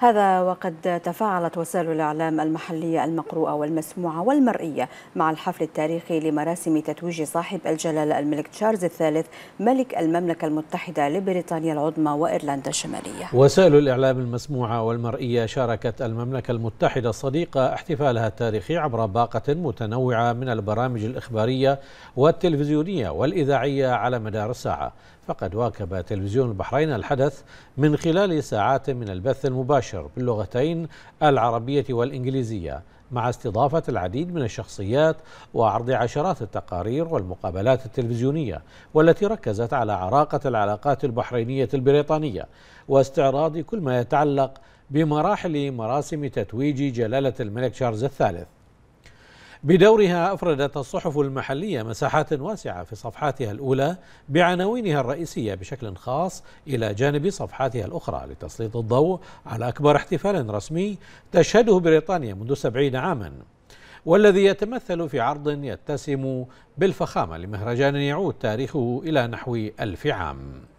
هذا وقد تفاعلت وسائل الإعلام المحلية المقروءة والمسموعة والمرئية مع الحفل التاريخي لمراسم تتويج صاحب الجلالة الملك تشارلز الثالث ملك المملكة المتحدة لبريطانيا العظمى وإيرلندا الشمالية وسائل الإعلام المسموعة والمرئية شاركت المملكة المتحدة الصديقة احتفالها التاريخي عبر باقة متنوعة من البرامج الإخبارية والتلفزيونية والإذاعية على مدار الساعة فقد واكب تلفزيون البحرين الحدث من خلال ساعات من البث المباشر مباشر باللغتين العربية والإنجليزية مع استضافة العديد من الشخصيات وعرض عشرات التقارير والمقابلات التلفزيونية والتي ركزت على عراقة العلاقات البحرينية البريطانية واستعراض كل ما يتعلق بمراحل مراسم تتويج جلالة الملك شارلز الثالث بدورها أفردت الصحف المحلية مساحات واسعة في صفحاتها الأولى بعناوينها الرئيسية بشكل خاص إلى جانب صفحاتها الأخرى لتسليط الضوء على أكبر احتفال رسمي تشهده بريطانيا منذ سبعين عاماً والذي يتمثل في عرض يتسم بالفخامة لمهرجان يعود تاريخه إلى نحو ألف عام